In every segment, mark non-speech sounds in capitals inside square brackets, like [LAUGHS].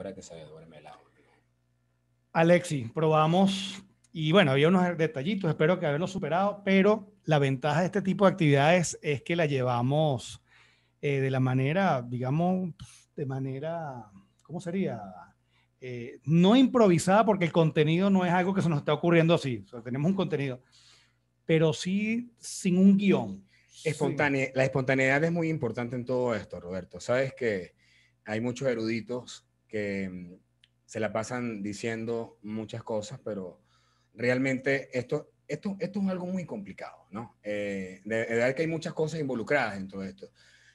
ahora que se duerme la Alexi, probamos y bueno, había unos detallitos, espero que haberlos superado, pero la ventaja de este tipo de actividades es que la llevamos eh, de la manera, digamos, de manera, ¿cómo sería? Eh, no improvisada porque el contenido no es algo que se nos está ocurriendo así, tenemos un contenido, pero sí sin un guión. La espontaneidad es muy importante en todo esto, Roberto. Sabes que hay muchos eruditos que mm, se la pasan diciendo muchas cosas, pero realmente esto, esto, esto es algo muy complicado, ¿no? Eh, de, verdad que hay muchas cosas involucradas en todo esto.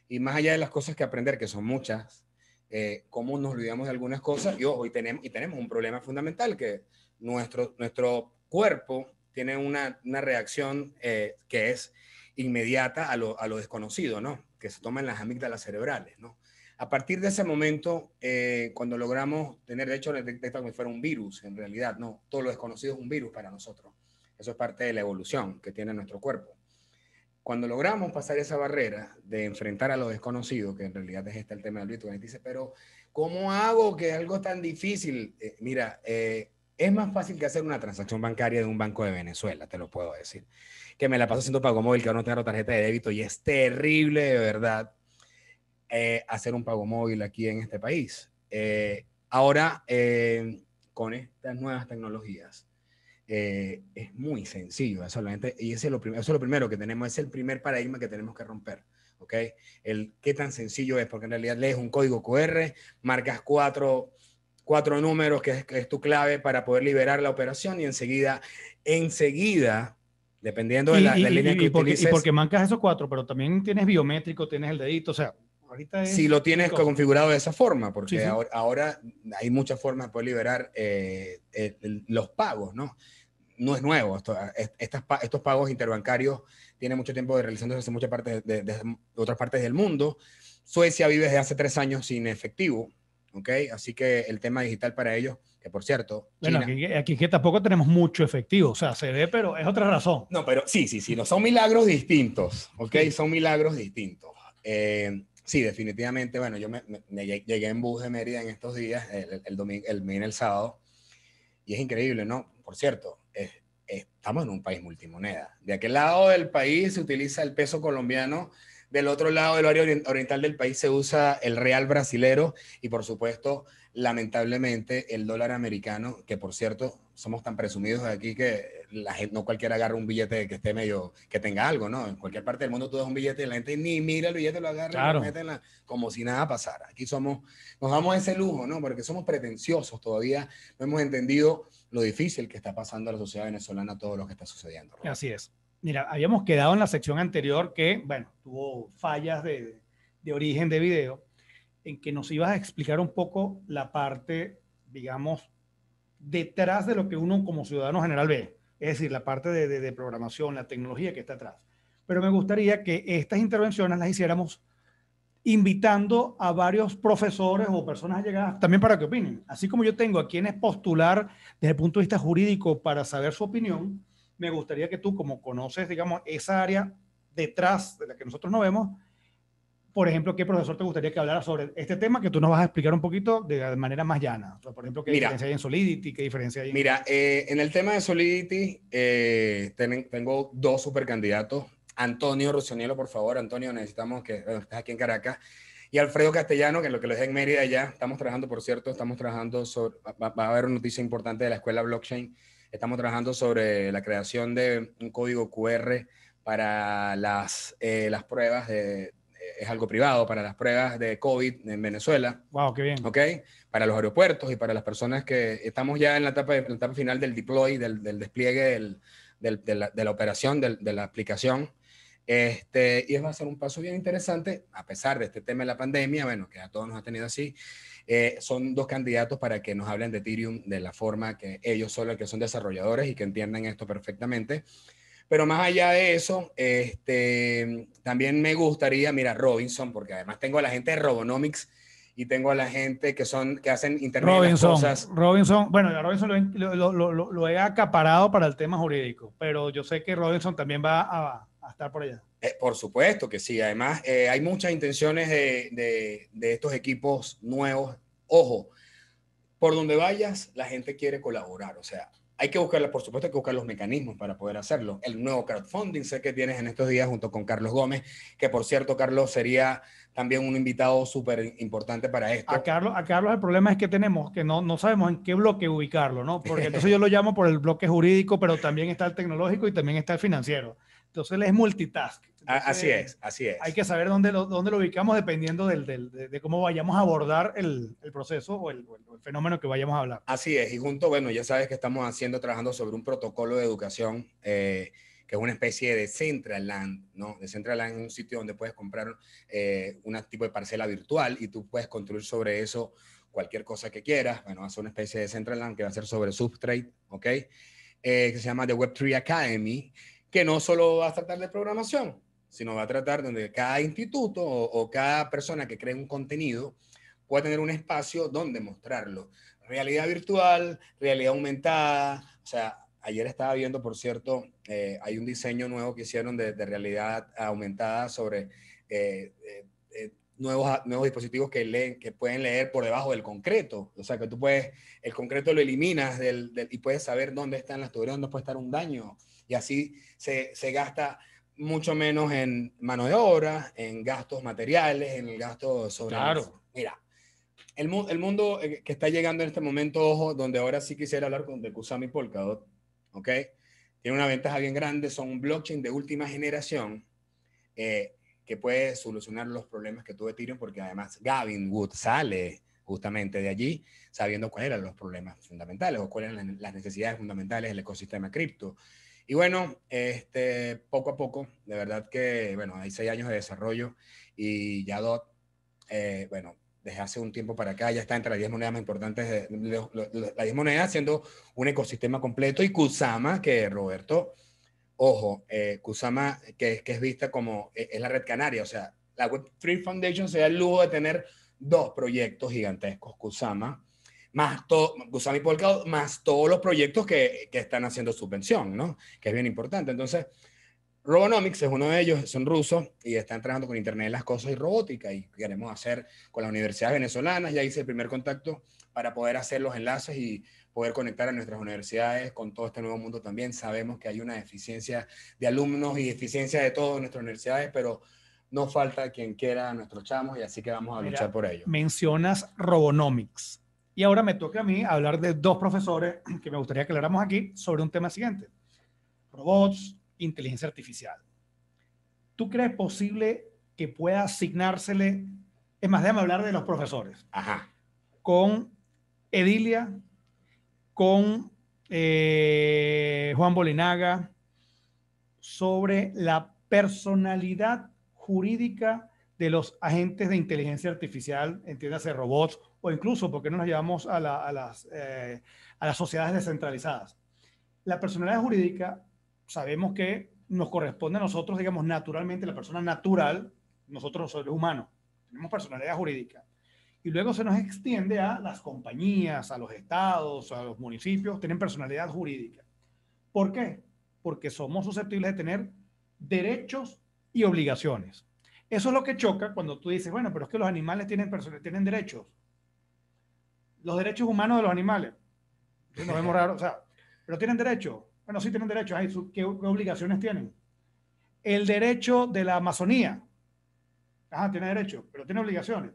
Y más allá de las cosas que aprender, que son muchas, eh, cómo nos olvidamos de algunas cosas y hoy tenemos, y tenemos un problema fundamental, que nuestro, nuestro cuerpo tiene una, reacción eh, que es inmediata a lo, a lo, desconocido, ¿no? Que se toman las amígdalas cerebrales, ¿no? A partir de ese momento, eh, cuando logramos tener, de hecho, como si fuera un virus, en realidad, no, todo lo desconocido es un virus para nosotros. Eso es parte de la evolución que tiene nuestro cuerpo. Cuando logramos pasar esa barrera de enfrentar a lo desconocido, que en realidad es este el tema del Bitcoin, dice, pero ¿cómo hago que algo tan difícil? Eh, mira, eh, es más fácil que hacer una transacción bancaria de un banco de Venezuela, te lo puedo decir. Que me la paso haciendo pago móvil, que no tengo tarjeta de débito y es terrible de verdad eh, hacer un pago móvil aquí en este país. Eh, ahora, eh, con estas nuevas tecnologías, es muy sencillo, solamente, y eso es, lo eso es lo primero que tenemos, es el primer paradigma que tenemos que romper. ¿ok? El qué tan sencillo es, porque en realidad lees un código QR, marcas cuatro, cuatro números que es, tu clave para poder liberar la operación y enseguida, enseguida, dependiendo de la, línea que utilices. y porque marcas esos cuatro, pero también tienes biométrico, tienes el dedito, o sea, si lo tienes configurado de esa forma, porque Ahora, hay muchas formas de poder liberar eh, los pagos, ¿no? No es nuevo. estos pagos interbancarios tienen mucho tiempo de realizándose en muchas partes de, otras partes del mundo. Suecia vive desde hace tres años sin efectivo, ¿ok? Así que el tema digital para ellos que por cierto. Bueno, aquí, tampoco tenemos mucho efectivo, o sea, se ve, pero es otra razón. No, pero sí, sí, sí, no, son milagros distintos, ¿ok? Son milagros distintos. Eh, Sí, definitivamente. Bueno, yo me, llegué en bus de Mérida en estos días, el, domingo, el, el, el sábado, y es increíble, ¿no? Por cierto, estamos en un país multimoneda. De aquel lado del país se utiliza el peso colombiano, del otro lado del área oriental del país se usa el real brasilero y por supuesto, lamentablemente, el dólar americano, que por cierto, somos tan presumidos aquí que la gente, no cualquiera agarra un billete que esté medio, que tenga algo, ¿no? En cualquier parte del mundo tú das un billete y la gente ni mira el billete, lo agarra y lo mete en la, como si nada pasara. Aquí somos, nos damos ese lujo, ¿no? Porque somos pretenciosos todavía, no hemos entendido lo difícil que está pasando a la sociedad venezolana, todo lo que está sucediendo. Así es. Mira, habíamos quedado en la sección anterior que, bueno, tuvo fallas de, de origen de video, en que nos ibas a explicar un poco la parte, digamos, detrás de lo que uno como ciudadano general ve es decir, la parte de, programación, la tecnología que está atrás. Pero me gustaría que estas intervenciones las hiciéramos invitando a varios profesores o personas allegadas también para que opinen. Así como yo tengo a quienes postular desde el punto de vista jurídico para saber su opinión, me gustaría que tú, como conoces, digamos, esa área detrás de la que nosotros no vemos, por ejemplo, ¿qué profesor te gustaría que hablara sobre este tema que tú nos vas a explicar un poquito de manera más llana? por ejemplo, ¿qué diferencia hay en Solidity? ¿Qué diferencia hay Mira, eh, en el tema de Solidity eh, tengo dos supercandidatos. Antonio Rusonielo, por favor, Antonio, necesitamos que estés aquí en Caracas. Y Alfredo Castellano, que lo que lo dejé en Mérida ya, estamos trabajando, por cierto, estamos trabajando sobre, va, a haber una noticia importante de la escuela blockchain, estamos trabajando sobre la creación de un código QR para las, eh, las pruebas de, es algo privado para las pruebas de COVID en Venezuela. Wow, qué bien. Ok, para los aeropuertos y para las personas que estamos ya en la etapa, final del deploy, del, despliegue del, de, la, operación, de la aplicación. Este, y va a ser un paso bien interesante, a pesar de este tema de la pandemia, bueno, que a todos nos ha tenido así. Eh, son dos candidatos para que nos hablen de Ethereum de la forma que ellos son los que son desarrolladores y que entiendan esto perfectamente. Pero más allá de eso, este, también me gustaría, mira, Robinson, porque además tengo a la gente de Robonomics y tengo a la gente que son que hacen internet Robinson, cosas. Robinson, bueno, Robinson lo, he acaparado para el tema jurídico, pero yo sé que Robinson también va a, estar por allá. Eh, por supuesto que sí, además eh, hay muchas intenciones de, estos equipos nuevos. Ojo, por donde vayas, la gente quiere colaborar, o sea, hay que buscar, por supuesto, hay que buscar los mecanismos para poder hacerlo. El nuevo crowdfunding, sé que tienes en estos días junto con Carlos Gómez, que por cierto, Carlos sería también un invitado súper importante para esto. A Carlos, a Carlos el problema es que tenemos, que no, no sabemos en qué bloque ubicarlo, ¿no? Porque entonces yo lo llamo por el bloque jurídico, pero también está el tecnológico y también está el financiero. Entonces él es multitask así es, así es. Hay que saber dónde lo, lo ubicamos dependiendo de, cómo vayamos a abordar el, proceso o el, fenómeno que vayamos a hablar. Así es, y junto, bueno, ya sabes que estamos haciendo, trabajando sobre un protocolo de educación. Eh, que es una especie de Central Land, ¿no? De Central Land es un sitio donde puedes comprar eh, un tipo de parcela virtual y tú puedes construir sobre eso cualquier cosa que quieras. Bueno, hace una especie de Central Land que va a ser sobre Substrate, ¿ok? Eh, que se llama The Web3 Academy, que no solo va a tratar de programación, sino va a tratar donde cada instituto o, cada persona que cree un contenido pueda tener un espacio donde mostrarlo. Realidad virtual, realidad aumentada, o sea, Ayer estaba viendo, por cierto, eh, hay un diseño nuevo que hicieron de, de realidad aumentada sobre eh, eh, nuevos, nuevos dispositivos que, leen, que pueden leer por debajo del concreto. O sea, que tú puedes, el concreto lo eliminas del, y puedes saber dónde están las tuberías, dónde puede estar un daño. Y así se, se gasta mucho menos en mano de obra, en gastos materiales, en el gasto sobre... Claro. Mira, el, el, mundo eh, que está llegando en este momento, ojo, donde ahora sí quisiera hablar con de Kusami Polkadot, ¿ok? Tiene una ventaja bien grande, son un blockchain de última generación eh, que puede solucionar los problemas que tuve Ethereum, porque además Gavin Wood sale justamente de allí, sabiendo cuáles eran los problemas fundamentales o cuáles eran las necesidades fundamentales del ecosistema cripto. Y bueno, este, poco a poco, de verdad que, bueno, hay seis años de desarrollo y ya DOT, eh, bueno, desde hace un tiempo para acá ya está entre las 10 monedas más importantes, las 10 monedas siendo un ecosistema completo y Kusama, que Roberto, ojo, eh, Kusama, que, que, es vista como, e, es la red canaria, o sea, la Web3 Foundation se da el lujo de tener dos proyectos gigantescos, Kusama más todo, Gusami más todos los proyectos que, están haciendo subvención, ¿no? Que es bien importante. Entonces, Robonomics es uno de ellos, son rusos y están trabajando con Internet de las Cosas y robótica y queremos hacer con las universidades venezolanas. Ya hice el primer contacto para poder hacer los enlaces y poder conectar a nuestras universidades con todo este nuevo mundo también. Sabemos que hay una deficiencia de alumnos y deficiencia de todas nuestras universidades, pero no falta quien quiera a nuestros chamos y así que vamos a luchar por ello. Mencionas Robonomics y ahora me toca a mí hablar de dos profesores que me gustaría que habláramos aquí sobre un tema siguiente. Robots, inteligencia artificial. ¿Tú crees posible que pueda asignársele, es más, déjame hablar de los profesores, Ajá. con Edilia, con eh, Juan Bolinaga, sobre la personalidad jurídica de los agentes de inteligencia artificial, entiéndase robots, o incluso, porque no nos llevamos a, las, eh, a las sociedades descentralizadas? La personalidad jurídica, sabemos que nos corresponde a nosotros, digamos, naturalmente, la persona natural, nosotros los humanos, tenemos personalidad jurídica. Y luego se nos extiende a las compañías, a los estados, a los municipios, tienen personalidad jurídica. ¿Por qué? Porque somos susceptibles de tener derechos y obligaciones. Eso es lo que choca cuando tú dices, bueno, pero es que los animales tienen, tienen derechos. Los derechos humanos de los animales. Nos vemos raros, o sea, pero tienen derechos. Bueno, sí tienen derechos. ¿qué, obligaciones tienen? El derecho de la Amazonía. Ajá, tiene derecho, pero tiene obligaciones.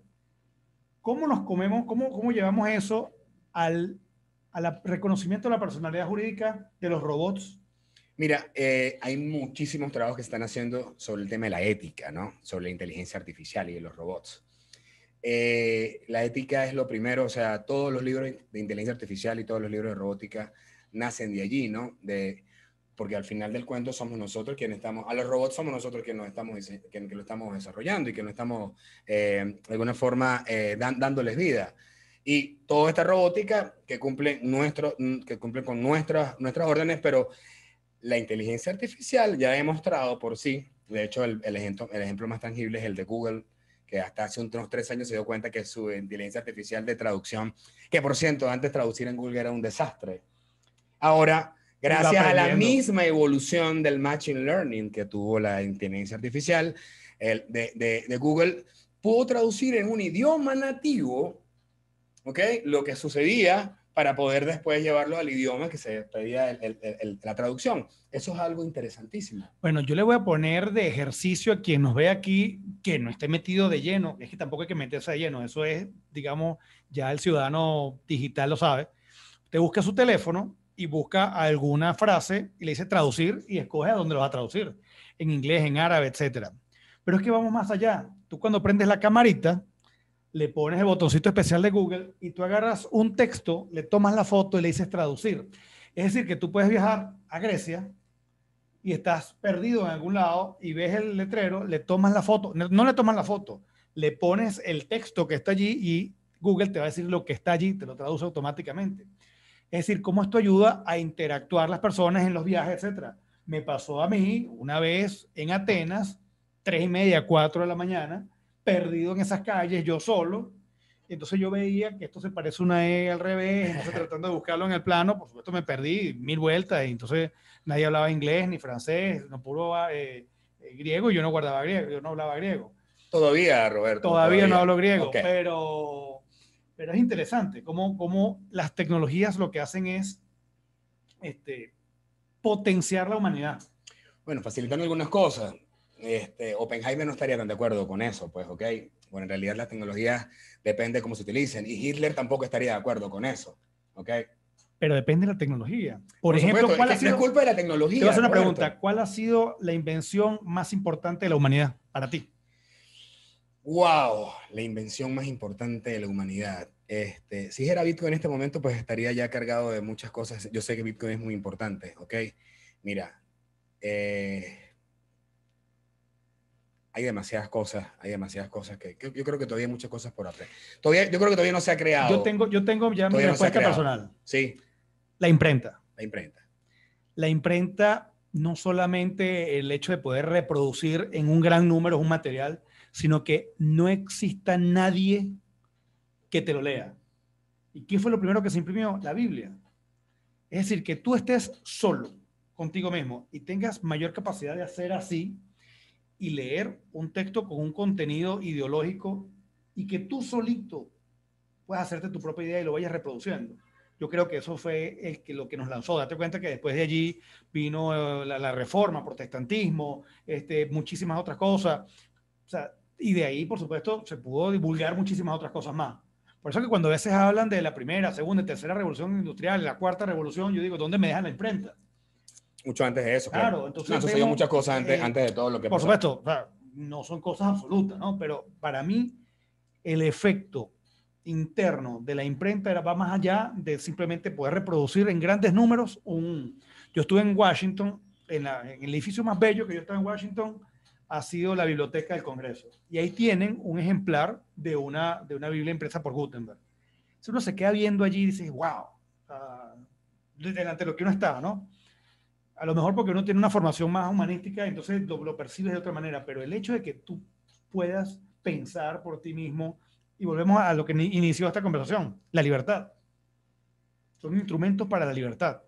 ¿Cómo nos comemos, cómo, cómo llevamos eso al, al reconocimiento de la personalidad jurídica de los robots Mira, eh, hay muchísimos trabajos que están haciendo sobre el tema de la ética, ¿no? Sobre la inteligencia artificial y de los robots. Eh, la ética es lo primero, o sea, todos los libros de inteligencia artificial y todos los libros de robótica nacen de allí, ¿no? De, porque al final del cuento somos nosotros quienes estamos, a los robots somos nosotros quienes, nos estamos, que lo estamos desarrollando y que nos estamos, eh, de alguna forma, dándoles vida. Y toda esta robótica que cumple, nuestro, que cumple con nuestras, nuestras órdenes, pero la inteligencia artificial ya ha demostrado por sí, de hecho el, ejemplo, más tangible es el de Google, que hasta hace unos tres años se dio cuenta que su inteligencia artificial de traducción, que por cierto, antes traducir en Google era un desastre. Ahora, gracias a la misma evolución del Machine Learning que tuvo la inteligencia artificial de, de, Google, pudo traducir en un idioma nativo, ¿ok? Lo que sucedía para poder después llevarlo al idioma que se pedía la traducción. Eso es algo interesantísimo. Bueno, yo le voy a poner de ejercicio a quien nos ve aquí que no esté metido de lleno, es que tampoco hay que meterse de lleno, eso es, digamos, ya el ciudadano digital lo sabe. Te busca su teléfono y busca alguna frase y le dice traducir y escoge a dónde lo va a traducir, en inglés, en árabe, etc. Pero es que vamos más allá. Tú cuando prendes la camarita, le pones el botoncito especial de Google y tú agarras un texto, le tomas la foto y le dices traducir. Es decir, que tú puedes viajar a Grecia y estás perdido en algún lado y ves el letrero, le tomas la foto, no, le tomas la foto, le pones el texto que está allí y Google te va a decir lo que está allí, te lo traduce automáticamente. Es decir, cómo esto ayuda a interactuar las personas en los viajes, etcétera. Me pasó a mí una vez en Atenas, tres y media, cuatro de la mañana, perdido en esas calles, yo solo. Entonces yo veía que esto se parece una E al revés, entonces tratando de buscarlo en el plano, por supuesto me perdí mil vueltas, y entonces nadie hablaba inglés ni francés, no puro eh, eh, griego, y yo no guardaba griego, yo no hablaba griego. Todavía, Roberto. Todavía, no hablo griego, pero, pero es interesante cómo, cómo las tecnologías lo que hacen es este, potenciar la humanidad. Bueno, facilitan algunas cosas, este, Oppenheimer no estaría tan de acuerdo con eso, pues, ¿ok? Bueno, en realidad las tecnologías depende de cómo se utilicen y Hitler tampoco estaría de acuerdo con eso, ¿ok? Pero depende de la tecnología. Por, ejemplo, ¿cuál ha sido, culpa de la tecnología. Te voy a hacer una pregunta. ¿Cuál ha sido la invención más importante de la humanidad para ti? Wow, la invención más importante de la humanidad. Este, si era Bitcoin en este momento, pues estaría ya cargado de muchas cosas. Yo sé que Bitcoin es muy importante, ¿ok? Mira, eh, hay demasiadas cosas, hay demasiadas cosas que, yo creo que todavía hay muchas cosas por hacer. Todavía, yo creo que todavía no se ha creado. Yo tengo, yo tengo ya mi respuesta personal. Sí. La imprenta. La imprenta. La imprenta, no solamente el hecho de poder reproducir en un gran número un material, sino que no exista nadie que te lo lea. ¿Y qué fue lo primero que se imprimió? La Biblia. Es decir, que tú estés solo contigo mismo y tengas mayor capacidad de hacer así, y leer un texto con un contenido ideológico y que tú solito puedas hacerte tu propia idea y lo vayas reproduciendo. Yo creo que eso fue que, lo que nos lanzó. Date cuenta que después de allí vino eh, la, reforma, protestantismo, este, muchísimas otras cosas. y de ahí, por supuesto, se pudo divulgar muchísimas otras cosas más. Por eso que cuando a veces hablan de la primera, segunda, tercera revolución industrial, la cuarta revolución, yo digo, ¿dónde me dejan la imprenta? mucho antes de eso. Claro, entonces. muchas cosas antes, eh, antes de todo lo que Por supuesto, no son cosas absolutas, ¿no? Pero para mí, el efecto interno de la imprenta era, va más allá de simplemente poder reproducir en grandes números un... Yo estuve en Washington, en, la, en el edificio más bello que yo estaba en Washington, ha sido la biblioteca del Congreso. Y ahí tienen un ejemplar de una, de una Biblia impresa por Gutenberg. Si uno se queda viendo allí y dice, wow, delante de lo que uno estaba, ¿no? a lo mejor porque uno tiene una formación más humanística, entonces lo, lo, percibes de otra manera, pero el hecho de que tú puedas pensar por ti mismo, y volvemos a lo que inició esta conversación, la libertad. Son instrumentos para la libertad.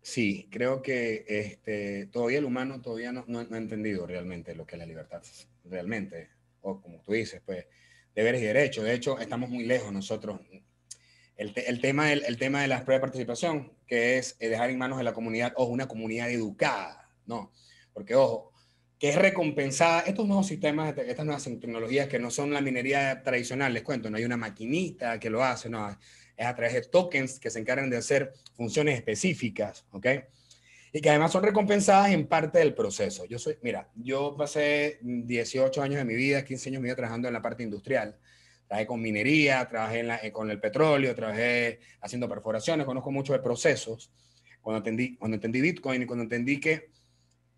Sí, creo que este, todavía el humano todavía no, no ha entendido realmente lo que es la libertad, realmente, o como tú dices, pues deberes y derechos. De hecho, estamos muy lejos nosotros el, tema, el, tema de las pruebas de participación, que es eh, dejar en manos de la comunidad, ojo, una comunidad educada, ¿no? Porque, ojo, que es recompensada, estos nuevos sistemas, este, estas nuevas tecnologías que no son la minería tradicional, les cuento, no hay una maquinista que lo hace, no, es a través de tokens que se encargan de hacer funciones específicas, ¿ok? Y que además son recompensadas en parte del proceso. Yo soy, mira, yo pasé 18 años de mi vida, 15 años de mi vida trabajando en la parte industrial Trabajé con minería, trabajé eh, con el petróleo, trabajé haciendo perforaciones, conozco mucho de procesos. Cuando entendí, cuando entendí Bitcoin y cuando entendí que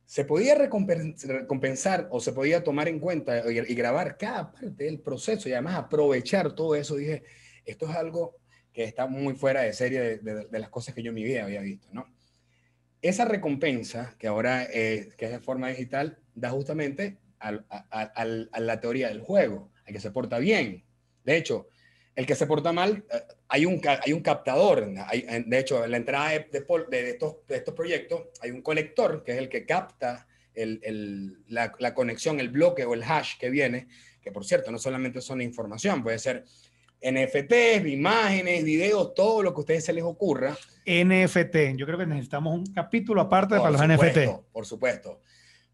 se podía recompensar o se podía tomar en cuenta y, grabar cada parte del proceso y además aprovechar todo eso, dije, esto es algo que está muy fuera de serie de, las cosas que yo en mi vida había visto, ¿no? Esa recompensa, que ahora que es de forma digital, da justamente al, a, a la teoría del juego, al que se porta bien, de hecho, el que se porta mal, eh, hay un, hay un captador. de hecho, en la entrada de, de, estos, proyectos hay un colector que es el que capta la, conexión, el bloque o el hash que viene, que por cierto, no solamente son información, puede ser NFTs, imágenes, videos, todo lo que a ustedes se les ocurra. NFT, yo creo que necesitamos un capítulo aparte para los supuesto, Por supuesto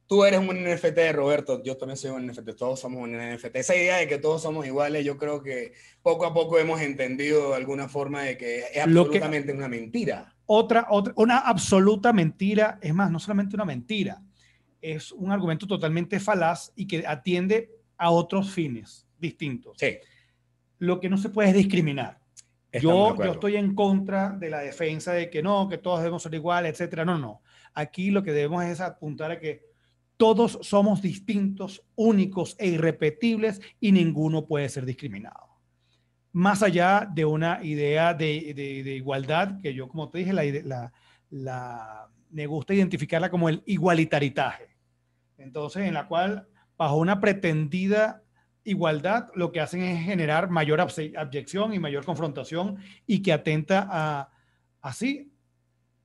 tú eres un NFT, Roberto, yo también soy un NFT, todos somos un NFT. Esa idea de que todos somos iguales, yo creo que poco a poco hemos entendido de alguna forma de que es absolutamente una mentira. Otra, otra, una absoluta mentira, es más, no solamente una mentira, es un argumento totalmente falaz y que atiende a otros fines distintos. Sí. Lo que no se puede es discriminar. Yo, yo, estoy en contra de la defensa de que no, que todos debemos ser iguales, etcétera. No, no. Aquí lo que debemos es apuntar a que todos somos distintos, únicos e irrepetibles y ninguno puede ser discriminado. Más allá de una idea de, igualdad, que yo, como te dije, me gusta identificarla como el igualitaritaje. Entonces, en la cual, bajo una pretendida igualdad, lo que hacen es generar mayor abyección y mayor confrontación y que atenta a, así,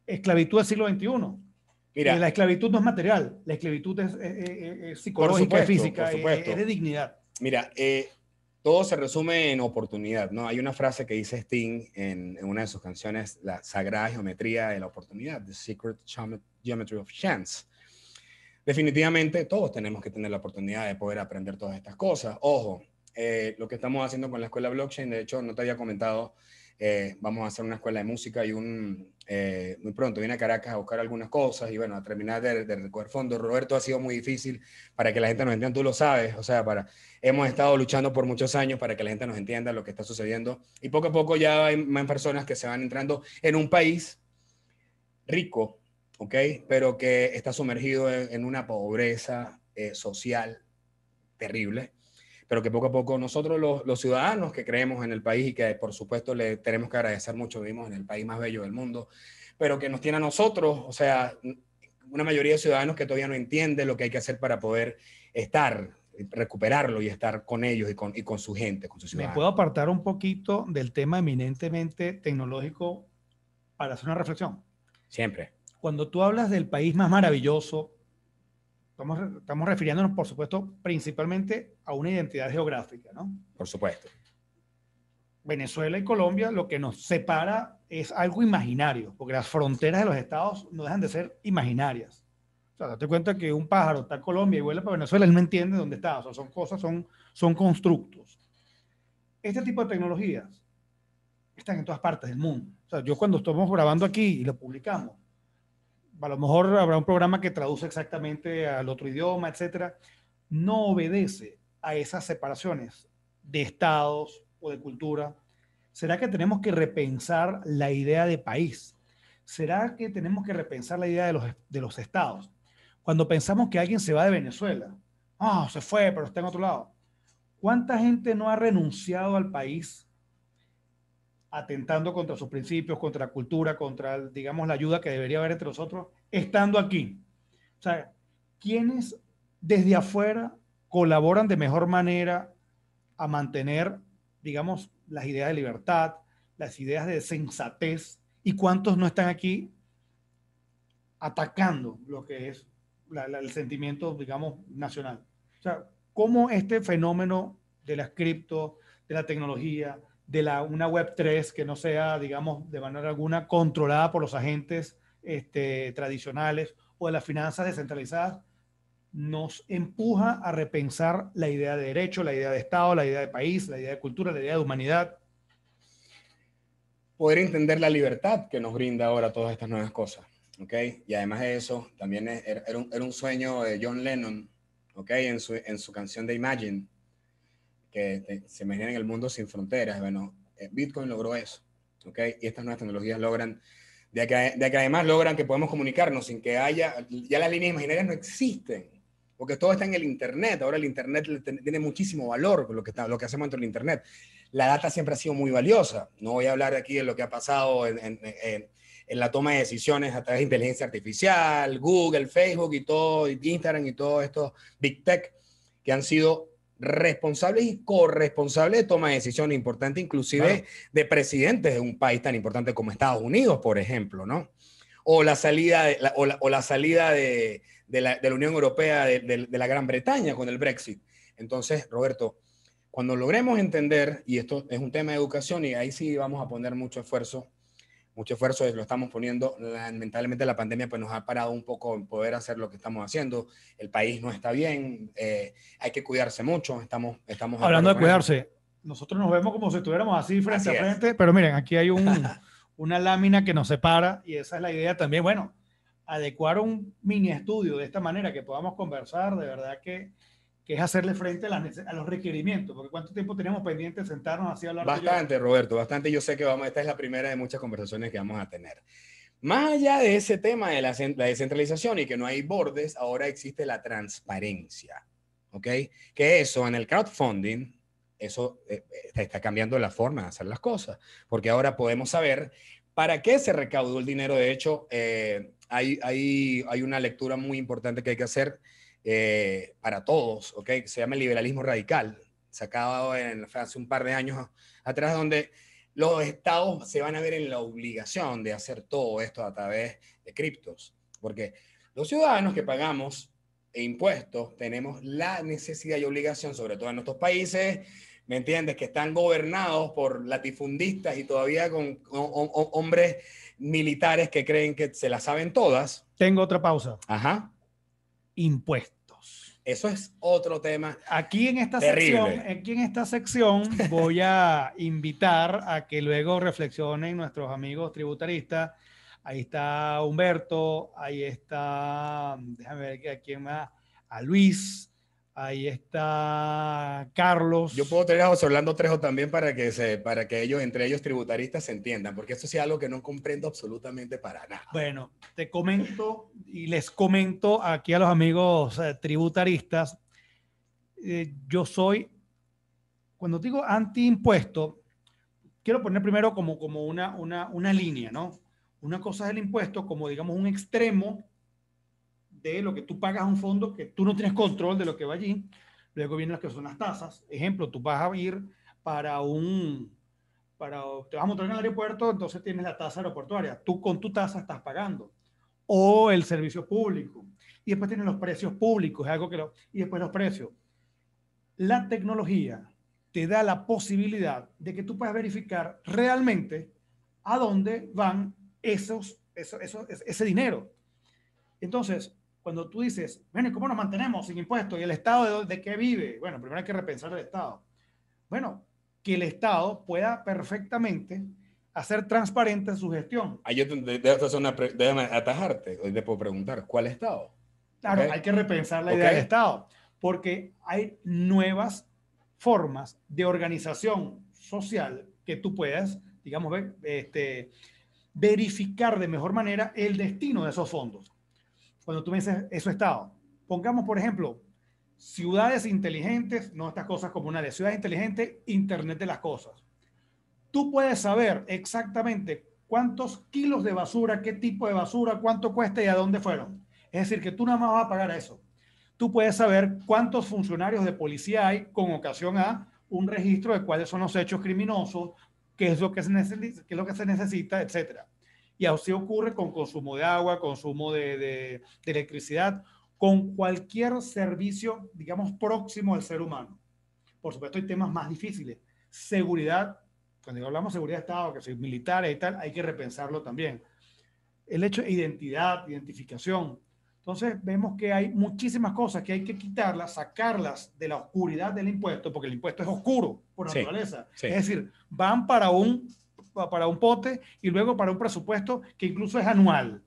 esclavitud del siglo XXI Mira, la esclavitud no es material, la esclavitud es, eh, eh, eh, psicológica, física, es, de dignidad. Mira, todo se resume en oportunidad, ¿no? Hay una frase que dice Sting en, una de sus canciones, la sagrada geometría de la oportunidad, The Secret Geometry of Chance. Definitivamente todos tenemos que tener la oportunidad de poder aprender todas estas cosas. Ojo, lo que estamos haciendo con la escuela blockchain, de hecho, no te había comentado, eh, vamos a hacer una escuela de música y un, eh, muy pronto viene a Caracas a buscar algunas cosas y bueno, a terminar de, de recoger fondos. Roberto ha sido muy difícil para que la gente nos entienda, tú lo sabes, o sea, para, hemos estado luchando por muchos años para que la gente nos entienda lo que está sucediendo y poco a poco ya hay más personas que se van entrando en un país rico, ¿ok? Pero que está sumergido en, una pobreza eh, social terrible pero que poco a poco nosotros los, ciudadanos que creemos en el país y que por supuesto le tenemos que agradecer mucho, vivimos en el país más bello del mundo, pero que nos tiene a nosotros, o sea, una mayoría de ciudadanos que todavía no entiende lo que hay que hacer para poder estar, recuperarlo y estar con ellos y con, su gente, con su ciudadanos. Me puedo apartar un poquito del tema eminentemente tecnológico para hacer una reflexión. Siempre. Cuando tú hablas del país más maravilloso, Estamos, refiriéndonos, por supuesto, principalmente a una identidad geográfica, ¿no? Por supuesto. Venezuela y Colombia, lo que nos separa es algo imaginario, porque las fronteras de los estados no dejan de ser imaginarias. O sea, date cuenta que un pájaro está en Colombia y vuela para Venezuela, él no entiende dónde está. O sea, son cosas, son, son constructos. Este tipo de tecnologías están en todas partes del mundo. O sea, yo cuando estamos grabando aquí y lo publicamos, a lo mejor habrá un programa que traduce exactamente al otro idioma, etcétera, no obedece a esas separaciones de estados o de cultura? ¿Será que tenemos que repensar la idea de país? ¿Será que tenemos que repensar la idea de los, estados? Cuando pensamos que alguien se va de Venezuela, ah, se fue, pero está en otro lado. ¿Cuánta gente no ha renunciado al país atentando contra sus principios, contra la cultura, contra, digamos, la ayuda que debería haber entre nosotros, estando aquí. O sea, ¿quiénes desde afuera colaboran de mejor manera a mantener, digamos, las ideas de libertad, las ideas de sensatez, y cuántos no están aquí atacando lo que es el sentimiento, digamos, nacional? O sea, ¿cómo este fenómeno de las cripto, de la tecnología, de la, una Web3 que no sea, digamos, de manera alguna controlada por los agentes este, tradicionales o de las finanzas descentralizadas, nos empuja a repensar la idea de derecho, la idea de Estado, la idea de país, la idea de cultura, la idea de humanidad. Poder entender la libertad que nos brinda ahora todas estas nuevas cosas. Okay. Y además de eso, también era un, sueño de John Lennon, okay, en su, en su canción de Imagine, que se imaginan en el mundo sin fronteras. Bueno, eh, Bitcoin logró eso, ¿ok? Y estas nuevas tecnologías logran, de que, además logran que podemos comunicarnos sin que haya, ya las líneas imaginarias no existen, porque todo está en el Internet. Ahora el Internet tiene muchísimo valor lo que, lo que hacemos dentro del Internet. La data siempre ha sido muy valiosa. No voy a hablar aquí de lo que ha pasado en, la toma de decisiones a través de inteligencia artificial, Google, Facebook y todo, y Instagram y todos estos big tech que han sido responsables y corresponsables de toma de decisiones, importante inclusive de presidentes de un país tan importante como Estados Unidos, por ejemplo, ¿no? O la salida de la, o la, salida de, la, Unión Europea, de, la Gran Bretaña con el Brexit. Entonces, Roberto, cuando logremos entender, y esto es un tema de educación y ahí sí vamos a poner mucho esfuerzo, mucho esfuerzo lo estamos poniendo. Lamentablemente la pandemia pues, nos ha parado un poco en poder hacer lo que estamos haciendo. El país no está bien, eh, hay que cuidarse mucho. Estamos, estamos Hablando de cuidarse, nosotros nos vemos como si estuviéramos así frente a frente, pero miren, aquí hay [LAUGHS] una lámina que nos separa y esa es la idea también. Bueno, adecuar un mini estudio de esta manera que podamos conversar, de verdad que es hacerle frente a, los requerimientos, porque ¿cuánto tiempo tenemos pendiente de sentarnos así a hablar? Bastante, Roberto, bastante. Yo sé que vamos, esta es la primera de muchas conversaciones que vamos a tener. Más allá de ese tema de la, la descentralización y que no hay bordes, ahora existe la transparencia, ¿ok? Que eso en el crowdfunding, eso eh, eh, está cambiando la forma de hacer las cosas, porque ahora podemos saber para qué se recaudó el dinero. De hecho, eh, hay, hay, hay una lectura muy importante que hay que hacer eh, para todos, ¿ok? se llama el liberalismo radical, sacado en hace un par de años atrás, donde los estados se van a ver en la obligación de hacer todo esto a través de criptos, porque los ciudadanos que pagamos e impuestos tenemos la necesidad y obligación, sobre todo en nuestros países, ¿me entiendes? Que están gobernados por latifundistas y todavía con, con, hombres militares que creen que se las saben todas. Tengo otra pausa. Ajá impuestos. Eso es otro tema. Aquí en esta sección, aquí en esta sección voy a [LAUGHS] invitar a que luego reflexionen nuestros amigos tributaristas. Ahí está Humberto, ahí está, déjame ver a quién más, a Luis, Ahí está Carlos. Yo puedo tener a José Orlando Trejo también para que, se, para que ellos, entre ellos tributaristas, se entiendan, porque eso es algo que no comprendo absolutamente para nada. Bueno, te comento y les comento aquí a los amigos eh, tributaristas, eh, yo soy, cuando digo antiimpuesto, quiero poner primero como, como una, una, una línea, ¿no? Una cosa es el impuesto como, digamos, un extremo de lo que tú pagas a un fondo que tú no tienes control de lo que va allí. Luego vienen las que son las tasas. Ejemplo, tú vas a ir para un, para, te vas a montar en el aeropuerto, entonces tienes la tasa aeroportuaria. Tú con tu tasa estás pagando. O el servicio público. Y después tienes los precios públicos, es algo que y después los precios. La tecnología te da la posibilidad de que tú puedas verificar realmente a dónde van esos, eso esos ese dinero. Entonces, cuando tú dices, bueno, ¿y cómo nos mantenemos sin impuestos? ¿Y el Estado de, qué vive? Bueno, primero hay que repensar el Estado. Bueno, que el Estado pueda perfectamente hacer transparente su gestión. ahí yo te, atajarte, hoy te puedo preguntar, ¿cuál Estado? Claro, hay que repensar la idea del Estado, porque hay nuevas formas de organización social que tú puedas, digamos, este, verificar de mejor manera el destino de esos fondos cuando tú me dices eso estado. Pongamos, por ejemplo, ciudades inteligentes, no estas cosas comunales, ciudades inteligentes, Internet de las cosas. Tú puedes saber exactamente cuántos kilos de basura, qué tipo de basura, cuánto cuesta y a dónde fueron. Es decir, que tú nada más vas a pagar eso. Tú puedes saber cuántos funcionarios de policía hay con ocasión a un registro de cuáles son los hechos criminosos, qué es lo que se, necesita, qué es lo que se necesita, etcétera. Y así ocurre con consumo de agua, consumo de, electricidad, con cualquier servicio, digamos, próximo al ser humano. Por supuesto, hay temas más difíciles. Seguridad, cuando hablamos de seguridad de Estado, que soy militar y tal, hay que repensarlo también. El hecho de identidad, identificación. Entonces, vemos que hay muchísimas cosas que hay que quitarlas, sacarlas de la oscuridad del impuesto, porque el impuesto es oscuro por naturaleza. Es decir, van para un para un pote y luego para un presupuesto que incluso es anual.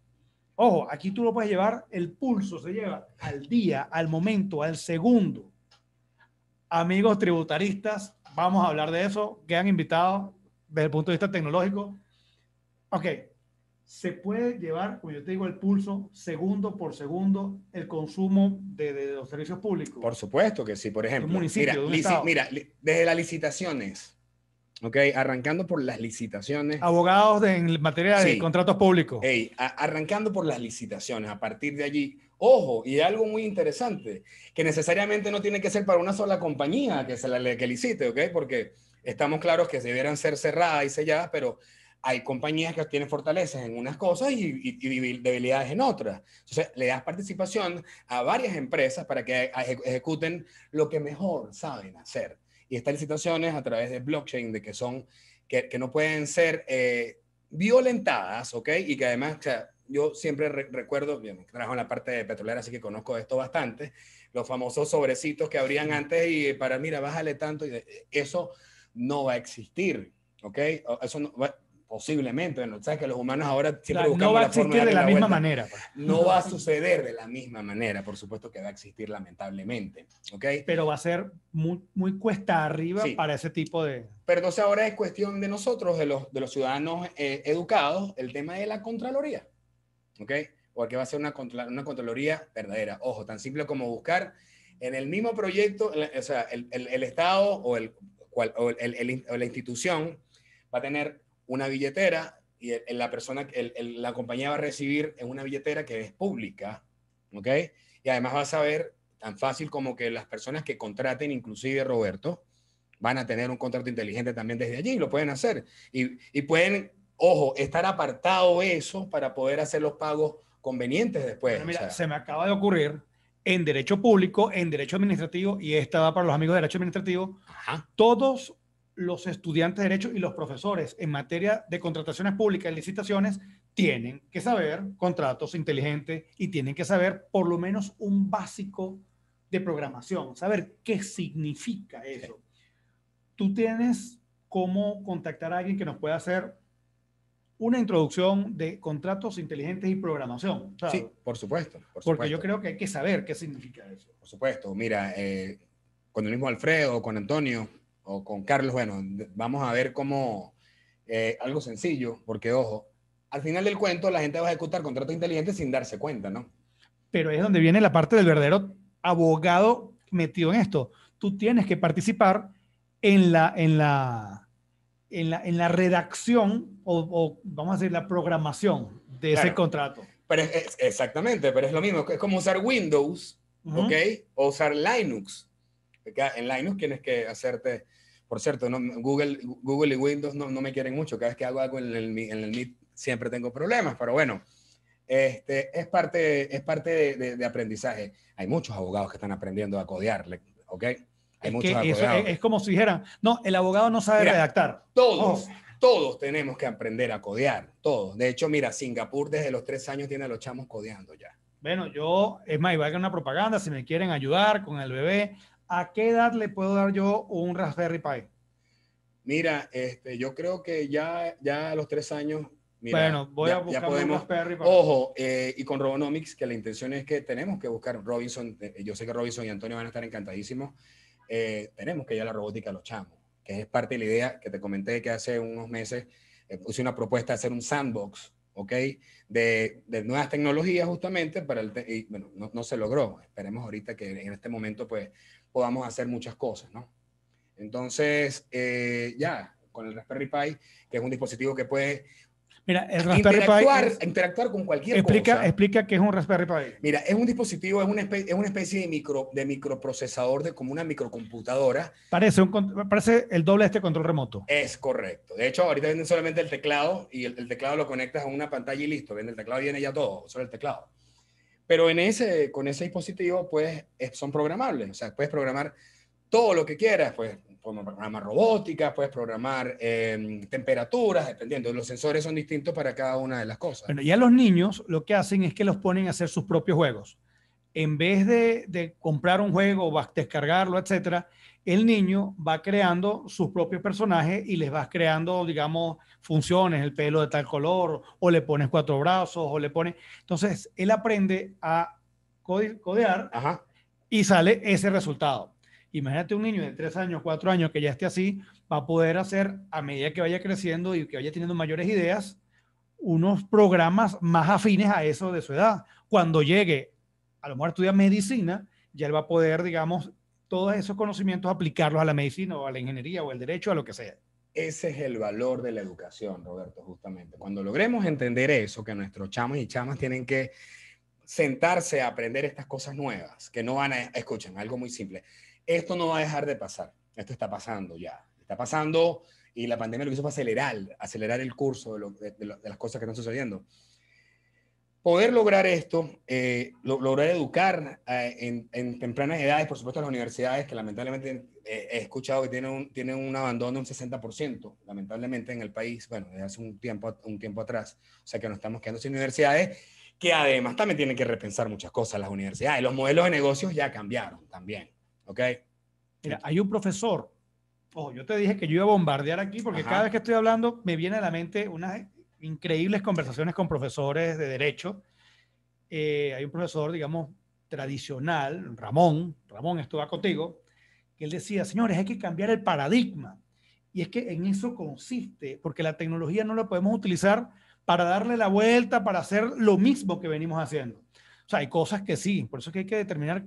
Ojo, aquí tú lo puedes llevar, el pulso se lleva al día, al momento, al segundo. Amigos tributaristas, vamos a hablar de eso. han invitado desde el punto de vista tecnológico. Ok, se puede llevar, como yo te digo, el pulso segundo por segundo el consumo de, los servicios públicos. Por supuesto que sí, por ejemplo. mira, mira, desde las licitaciones Ok, arrancando por las licitaciones. Abogados en materia de contratos públicos. Hey, arrancando por las licitaciones, a partir de allí, ojo, y algo muy interesante, que necesariamente no tiene que ser para una sola compañía que se la que licite, ¿ok? Porque estamos claros que debieran ser cerradas y selladas, pero hay compañías que tienen fortalezas en unas cosas y, debilidades en otras. Entonces, le das participación a varias empresas para que ejecuten lo que mejor saben hacer y estas licitaciones a través de blockchain, de que son, que, no pueden ser eh, violentadas, ¿ok? Y que además, o sea, yo siempre recuerdo, bien, trabajo en la parte de petrolera, así que conozco esto bastante, los famosos sobrecitos que abrían antes y para, mira, bájale tanto, y eso no va a existir, ¿ok? Eso no, va, posiblemente, ¿no? ¿sabes? Que los humanos ahora siempre No va a existir de, la, misma manera. Pues. No, va a [LAUGHS] suceder de la misma manera, por supuesto que va a existir lamentablemente, ¿ok? Pero va a ser muy, cuesta arriba para ese tipo de... Pero entonces ahora es cuestión de nosotros, de los, de los ciudadanos eh, educados, el tema de la Contraloría, ¿ok? O que va a ser una, una Contraloría verdadera. Ojo, tan simple como buscar en el mismo proyecto, o sea, el, Estado o, el, la institución va a tener una billetera y la persona, el, la compañía va a recibir en una billetera que es pública, ¿ok? Y además va a saber tan fácil como que las personas que contraten, inclusive Roberto, van a tener un contrato inteligente también desde allí, lo pueden hacer. Y, pueden, ojo, estar apartado eso para poder hacer los pagos convenientes después. mira, se me acaba de ocurrir en derecho público, en derecho administrativo, y esta va para los amigos de derecho administrativo, Ajá. todos los estudiantes de derecho y los profesores en materia de contrataciones públicas y licitaciones tienen que saber contratos inteligentes y tienen que saber por lo menos un básico de programación, saber qué significa eso. Tú tienes cómo contactar a alguien que nos pueda hacer una introducción de contratos inteligentes y programación. Sí, por supuesto. Porque yo creo que hay que saber qué significa eso. Por supuesto, mira, eh, con el mismo Alfredo, con Antonio, o con Carlos, bueno, vamos a ver cómo eh, algo sencillo, porque ojo, al final del cuento la gente va a ejecutar contratos inteligentes sin darse cuenta, ¿no? Pero es donde viene la parte del verdadero abogado metido en esto. Tú tienes que participar en la, en la, en la, redacción o, vamos a decir la programación de ese contrato. exactamente, pero es lo mismo. Es como usar Windows, ¿ok? O usar Linux en Linux tienes que hacerte, por cierto, Google, Google y Windows no, no, me quieren mucho, cada vez que hago algo en el, en el Meet siempre tengo problemas, pero bueno, este, es parte, es parte de, de, aprendizaje. Hay muchos abogados que están aprendiendo a codear, ¿ok? Hay es, es, como si dijeran, no, el abogado no sabe redactar. Todos, todos tenemos que aprender a codear, todos. De hecho, mira, Singapur desde los tres años tiene a los chamos codeando ya. Bueno, yo, es más, iba a una propaganda, si me quieren ayudar con el bebé, ¿a qué edad le puedo dar yo un Raspberry Pi? Mira, este, yo creo que ya, ya a los tres años. bueno, voy a buscar podemos, un Raspberry Pi. Ojo, eh, y con Robonomics, que la intención es que tenemos que buscar Robinson. Eh, yo sé que Robinson y Antonio van a estar encantadísimos. Eh, tenemos que ya la robótica los chamos, que es parte de la idea que te comenté que hace unos meses puse una propuesta de hacer un sandbox ¿ok? De, nuevas tecnologías justamente para el... bueno, no, se logró. Esperemos ahorita que en este momento pues podamos hacer muchas cosas, ¿no? Entonces, eh, ya, con el Raspberry Pi, que es un dispositivo que puede interactuar, interactuar con cualquier explica, cosa. Explica qué es un Raspberry Pi. Mira, es un dispositivo, es una especie, de, micro, de microprocesador, de como una microcomputadora. Parece, parece el doble de este control remoto. Es correcto. De hecho, ahorita venden solamente el teclado y el, teclado lo conectas a una pantalla y listo. Vende el teclado y viene ya todo, solo el teclado. Pero en ese, con ese dispositivo, pues, eh, son programables. O sea, puedes programar todo lo que quieras. Puedes programar robótica, puedes programar em, temperaturas, dependiendo. Los sensores son distintos para cada una de las cosas. Bueno, y a los niños lo que hacen es que los ponen a hacer sus propios juegos. En vez de, comprar un juego, descargarlo, etcétera, el niño va creando sus propios personajes y les vas creando, digamos, funciones, el pelo de tal color, o le pones cuatro brazos, o le pones... Entonces, él aprende a codear y sale ese resultado. Imagínate un niño de tres años, cuatro años que ya esté así, va a poder hacer a medida que vaya creciendo y que vaya teniendo mayores ideas, unos programas más afines a eso de su edad. Cuando llegue, a lo mejor estudia medicina, ya él va a poder, digamos, todos esos conocimientos, aplicarlos a la medicina o a la ingeniería o al derecho, a lo que sea. Ese es el valor de la educación, Roberto, justamente. Cuando logremos entender eso, que nuestros chamos y chamas tienen que sentarse a aprender estas cosas nuevas, que no van a, escuchen, algo muy simple, esto no va a dejar de pasar, esto está pasando ya, está pasando y la pandemia lo hizo para acelerar, acelerar el curso de las cosas que están sucediendo poder lograr esto, eh, lograr educar eh, en, tempranas edades, por supuesto, las universidades, que lamentablemente eh, he escuchado que tienen un, un abandono de un 60%, lamentablemente en el país, bueno, desde hace un tiempo, un tiempo atrás, o sea que nos estamos quedando sin universidades, que además también tienen que repensar muchas cosas las universidades, los modelos de negocios ya cambiaron también, ¿ok? Mira, hay un profesor, oh, yo te dije que yo iba a bombardear aquí porque cada vez que estoy hablando me viene a la mente una increíbles conversaciones con profesores de derecho. Eh, hay un profesor, digamos, tradicional, Ramón, Ramón estuvo contigo, que él decía, señores, hay que cambiar el paradigma. Y es que en eso consiste, porque la tecnología no la podemos utilizar para darle la vuelta, para hacer lo mismo que venimos haciendo. O sea, hay cosas que sí, por eso es que hay que determinar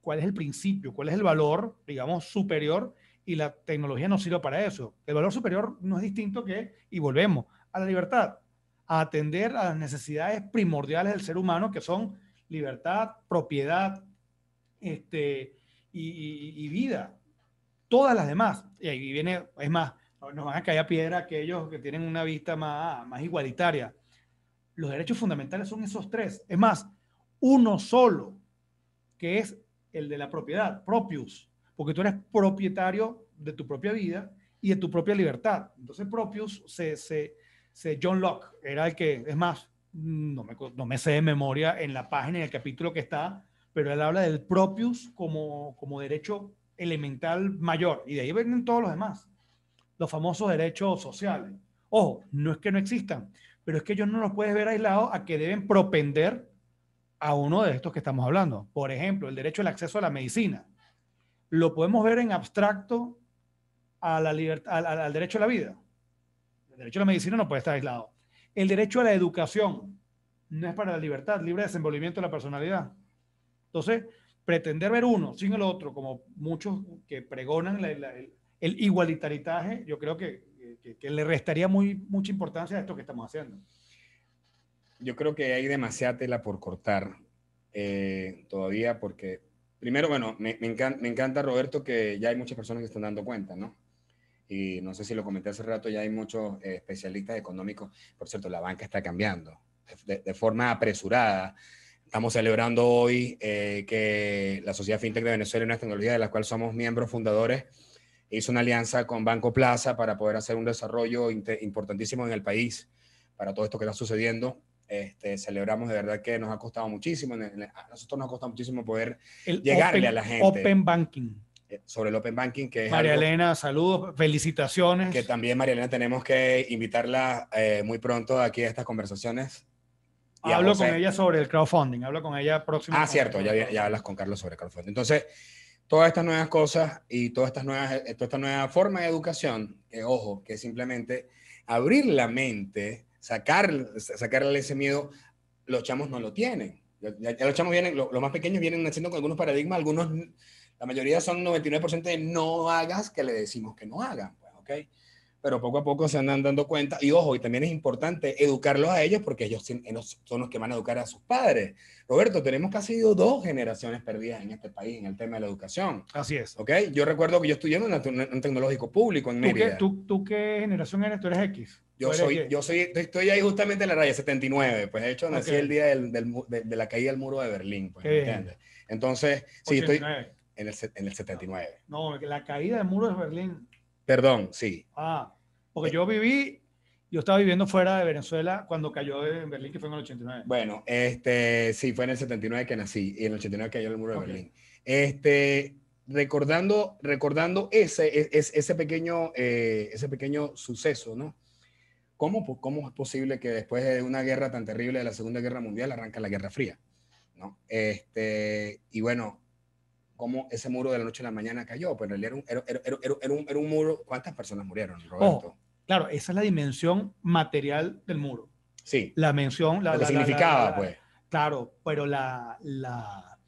cuál es el principio, cuál es el valor, digamos, superior, y la tecnología no sirve para eso. El valor superior no es distinto que, y volvemos, a la libertad a atender a las necesidades primordiales del ser humano, que son libertad, propiedad este, y, vida. Todas las demás. Y ahí viene, es más, nos van a caer a piedra aquellos que tienen una vista más, igualitaria. Los derechos fundamentales son esos tres. Es más, uno solo, que es el de la propiedad, propius, porque tú eres propietario de tu propia vida y de tu propia libertad. Entonces, propius se, se, John Locke era el que, es más, mm, no me, sé de memoria en la página, en el capítulo que está, pero él habla del propius como, como derecho elemental mayor, y de ahí vienen todos los demás, los famosos derechos sociales. Ojo, no es que no existan, pero es que ellos no los puedes ver aislados a que deben propender a uno de estos que estamos hablando. Por ejemplo, el derecho al acceso a la medicina. Lo podemos ver en abstracto a la libertad, al derecho a la vida el derecho a la medicina no puede estar aislado. El derecho a la educación no es para la libertad, libre desenvolvimiento de la personalidad. Entonces, pretender ver uno sin el otro, como muchos que pregonan el, igualitaritaje, yo creo que, le restaría muy, mucha importancia a esto que estamos haciendo. Yo creo que hay demasiada tela por cortar eh, todavía, porque primero, bueno, me, me encanta, Roberto, que ya hay muchas personas que están dando cuenta, ¿no? y no sé si lo comenté hace rato, ya hay muchos eh, especialistas económicos. Por cierto, la banca está cambiando de, forma apresurada. Estamos celebrando hoy eh, que la Sociedad FinTech de Venezuela, una tecnología de la cual somos miembros fundadores, hizo una alianza con Banco Plaza para poder hacer un desarrollo importantísimo en el país para todo esto que está sucediendo. Este, celebramos de verdad que nos ha costado muchísimo, a nosotros nos ha costado muchísimo poder llegarle a la gente. Open banking. Eh, sobre el Open Banking, que es María Elena, saludos, felicitaciones. Que también, María Elena, tenemos que invitarla eh, muy pronto aquí a estas conversaciones. Y hablo con ella sobre el crowdfunding, hablo con ella próximamente. Ah, cierto, ya, hablas con Carlos sobre crowdfunding. Entonces, todas estas nuevas cosas y todas estas nuevas, eh, toda esta nueva forma de educación, que ojo, que es simplemente abrir la mente, sacar, sacarle ese miedo, los chamos no lo tienen. los chamos vienen, lo, los más pequeños vienen naciendo con algunos paradigmas, algunos la mayoría son 99% de no hagas que le decimos que no hagan, pues, ¿ok? Pero poco a poco se andan dando cuenta. Y ojo, y también es importante educarlos a ellos porque ellos son los que van a educar a sus padres. Roberto, tenemos casi dos generaciones perdidas en este país en el tema de la educación. Así es. ¿Ok? Yo recuerdo que yo estudié en un tecnológico público en Mérida. ¿Tú, qué, generación eres? ¿Tú eres X? Yo soy, yo soy, estoy ahí justamente en la raya 79. Pues de hecho nací el día de, la caída del muro de Berlín. Pues, ¿Entiendes? Entonces, sí, estoy en el, en el 79. No, la caída del muro de Berlín. Perdón, sí. Ah, porque yo viví, yo estaba viviendo fuera de Venezuela cuando cayó en Berlín, que fue en el 89. Bueno, este, sí, fue en el 79 que nací y en el 89 cayó el muro de Berlín. Este, recordando, recordando ese, e, ese, ese pequeño, eh, ese pequeño suceso, ¿no? ¿Cómo, ¿Cómo es posible que después de una guerra tan terrible de la Segunda Guerra Mundial arranca la Guerra Fría? ¿no? Este, y bueno, cómo ese muro de la noche a la mañana cayó, pero en realidad era un, era, era, un, era un, muro. ¿Cuántas personas murieron, Roberto? claro, esa es la dimensión material del muro. Sí. La mención, la, Lo significaba, pues. Claro, pero la, la,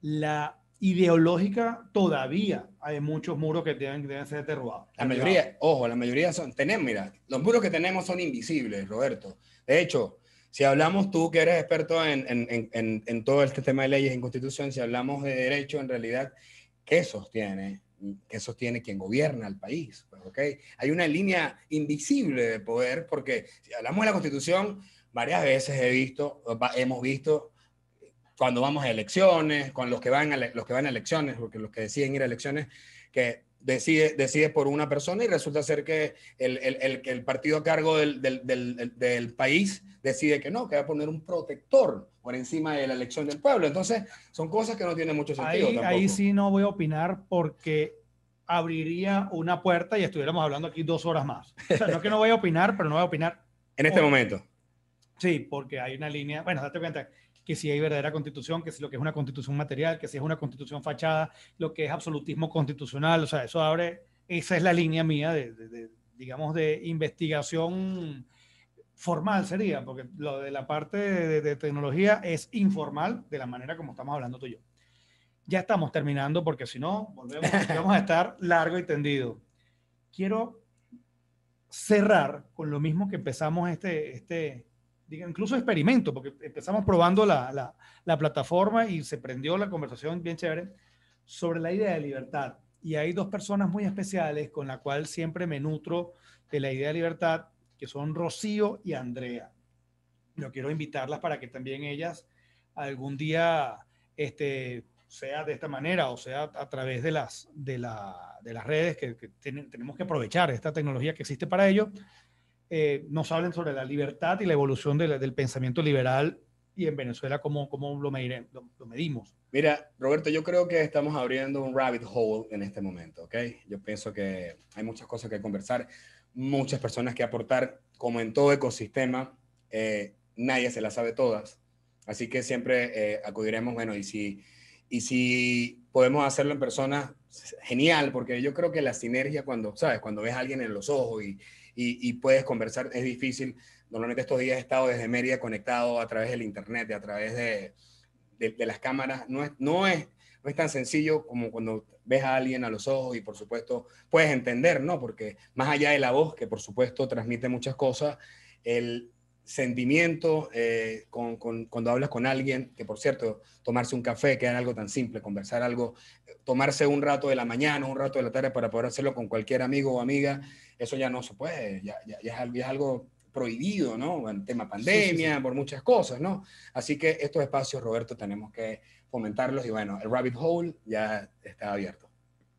la ideológica todavía hay muchos muros que deben, deben ser derrubados. La mayoría, ojo, la mayoría son, tenemos, mira, los muros que tenemos son invisibles, Roberto. De hecho, si hablamos, tú que eres experto en, todo este tema de leyes en constitución, si hablamos de derecho, en realidad, ¿qué sostiene? ¿Qué sostiene quien gobierna el país? Pues, hay una línea invisible de poder, porque si hablamos de la constitución, varias veces he visto, hemos visto cuando vamos a elecciones, con los que van a, los que van a elecciones, porque los que deciden ir a elecciones, que decide, decide por una persona y resulta ser que el, el, partido a cargo del, del, país decide que no, que va a poner un protector por encima de la elección del pueblo. Entonces, son cosas que no tienen mucho sentido. Ahí, ahí sí no voy a opinar porque abriría una puerta y estuviéramos hablando aquí dos horas más. O sea, no que no voy a opinar, pero no voy a opinar. [LAUGHS] En este momento. Sí, porque hay una línea. Bueno, date cuenta, que si hay verdadera constitución, que si lo que es una constitución material, que si es una constitución fachada, lo que es absolutismo constitucional, o sea, eso abre, esa es la línea mía de, digamos, de investigación formal sería, porque lo de la parte de, de, tecnología es informal de la manera como estamos hablando tú y yo. Ya estamos terminando porque si no, volvemos, vamos a estar largo y tendido. Quiero cerrar con lo mismo que empezamos este, este, incluso experimento, porque empezamos probando la, plataforma y se prendió la conversación bien chévere sobre la idea de libertad. Y hay dos personas muy especiales con la cual siempre me nutro de la idea de libertad, que son Rocío y Andrea. Yo quiero invitarlas para que también ellas algún día, este, sea de esta manera o sea a través de las, de, las redes que, tenemos que aprovechar esta tecnología que existe para ello, eh, nos hablen sobre la libertad y la evolución del pensamiento liberal y en Venezuela cómo, cómo lo, lo, medimos. Mira, Roberto, yo creo que estamos abriendo un rabbit hole en este momento, ¿ok? Yo pienso que hay muchas cosas que conversar, muchas personas que aportar, como en todo ecosistema, eh, nadie se las sabe todas, así que siempre eh, acudiremos, bueno, y si, y si podemos hacerlo en persona, genial, porque yo creo que la sinergia cuando, ¿sabes? Cuando ves a alguien en los ojos y y, puedes conversar. Es difícil. Normalmente estos días he estado desde Mérida conectado a través del Internet, a través de, las cámaras. No es, no, es, no es tan sencillo como cuando ves a alguien a los ojos y por supuesto puedes entender, ¿no? Porque más allá de la voz, que por supuesto transmite muchas cosas, el sentimiento eh, con, cuando hablas con alguien, que por cierto, tomarse un café, que era algo tan simple, conversar algo, tomarse un rato de la mañana, un rato de la tarde para poder hacerlo con cualquier amigo o amiga, eso ya no se puede, ya, es, algo, prohibido, ¿no? En tema pandemia, por muchas cosas, ¿no? Así que estos espacios, Roberto, tenemos que fomentarlos y bueno, el rabbit hole ya está abierto.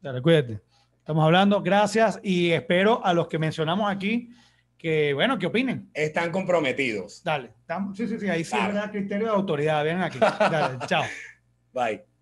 Dale, cuídate. Estamos hablando, gracias y espero a los que mencionamos aquí que, bueno, ¿qué opinen? Están comprometidos. Dale, sí, sí, sí, ahí sí criterio de autoridad, Vienen aquí. Dale, [LAUGHS] chao. Bye.